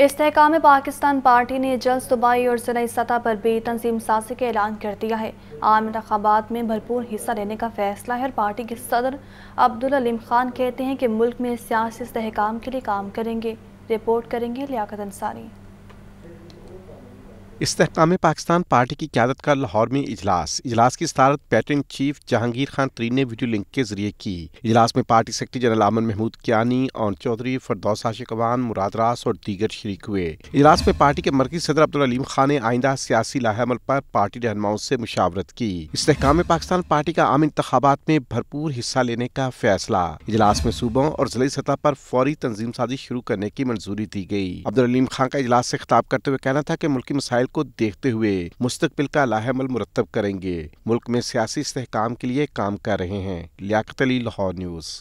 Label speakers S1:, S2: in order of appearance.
S1: इसकाम Pakistan party ने जल्द सूबाई और ज़िला सतह पर भी तंजीम साजी का ऐलान कर दिया है आम इंतबात में भरपूर हिस्सा लेने का फैसला है और पार्टी के सदर अब्दुलम खान कहते हैं कि मुल्क में सियासी इसकाम के लिए काम करेंगे रिपोर्ट करेंगे लियाकत अंसारी
S2: इस्तेकाम पाकिस्तान पार्टी की क्यादत का लाहौर में इजलास इजलास की सदारत पैटर्न चीफ जहांगीर खान तरीन ने वीडियो लिंक के जरिए की इजलास में party secretary general Aman Mahmood Kiyani और चौधरी फरदौस आशिक अवान मुराद और दीगर शरीक हुए इजलास में पार्टी के मरकजी सदर अब्दुल खान ने आइंदा सियासी लाहेमल पर पार्टी रहनुमाओं से मुशावरत की इस्तेकाम पाकिस्तान पार्टी का आम इंतबात में भरपूर हिस्सा लेने का फैसला इजलास में सूबों और जिले सतह पर फौरी तंजीम साजी शुरू करने की मंजूरी दी गई अब्दुल खान का इजलास ऐसी खिताब करते हुए कहना था की मुल्की मसाइल को देखते हुए मुस्तबिल का लाहेमल
S3: मुरतब करेंगे मुल्क में सियासी इसकाम के लिए काम कर रहे हैं लियाकत अली लाहौर न्यूज़